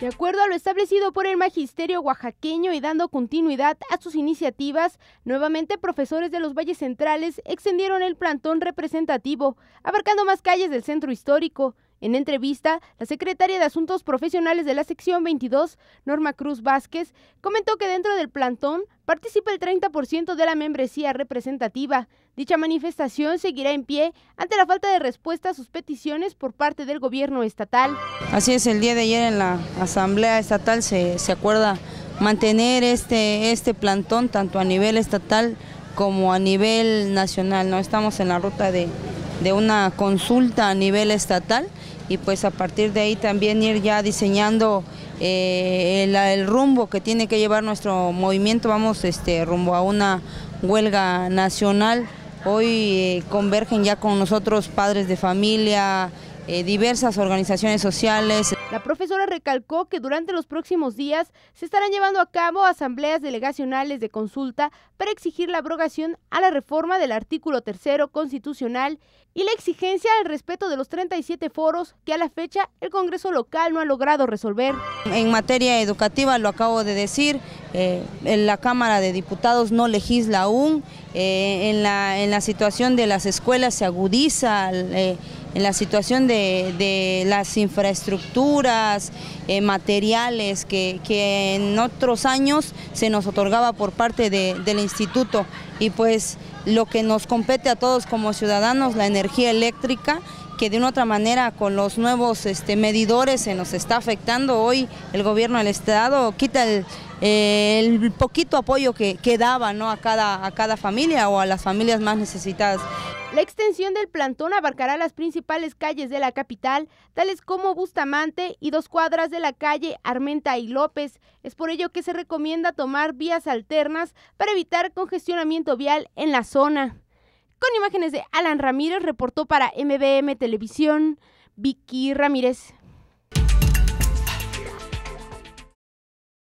De acuerdo a lo establecido por el magisterio oaxaqueño y dando continuidad a sus iniciativas, nuevamente profesores de los valles centrales extendieron el plantón representativo, abarcando más calles del centro histórico. En entrevista, la secretaria de Asuntos Profesionales de la sección 22, Norma Cruz Vázquez, comentó que dentro del plantón participa el 30% de la membresía representativa. Dicha manifestación seguirá en pie ante la falta de respuesta a sus peticiones por parte del gobierno estatal. Así es, el día de ayer en la Asamblea Estatal se, se acuerda mantener este, este plantón tanto a nivel estatal como a nivel nacional. No estamos en la ruta de, de una consulta a nivel estatal y pues a partir de ahí también ir ya diseñando eh, el, rumbo que tiene que llevar nuestro movimiento, vamos este, rumbo a una huelga nacional. Hoy eh, convergen ya con nosotros padres de familia, eh, diversas organizaciones sociales. La profesora recalcó que durante los próximos días se estarán llevando a cabo asambleas delegacionales de consulta para exigir la abrogación a la reforma del artículo tercero constitucional y la exigencia al respeto de los 37 foros que a la fecha el Congreso local no ha logrado resolver. En materia educativa, lo acabo de decir, eh, la Cámara de Diputados no legisla aún, eh, en, la, situación de las escuelas se agudiza en la situación de, las infraestructuras, eh, materiales que, en otros años se nos otorgaba por parte del instituto. Y pues lo que nos compete a todos como ciudadanos, la energía eléctrica, que de una otra manera con los nuevos este, medidores se nos está afectando. Hoy el gobierno del Estado quita el, poquito apoyo que, daba ¿no? a, cada, a cada familia o a las familias más necesitadas. La extensión del plantón abarcará las principales calles de la capital, tales como Bustamante y dos cuadras de la calle Armenta y López. Es por ello que se recomienda tomar vías alternas para evitar congestionamiento vial en la zona. Con imágenes de Alan Ramírez, reportó para MBM Televisión, Vicky Ramírez.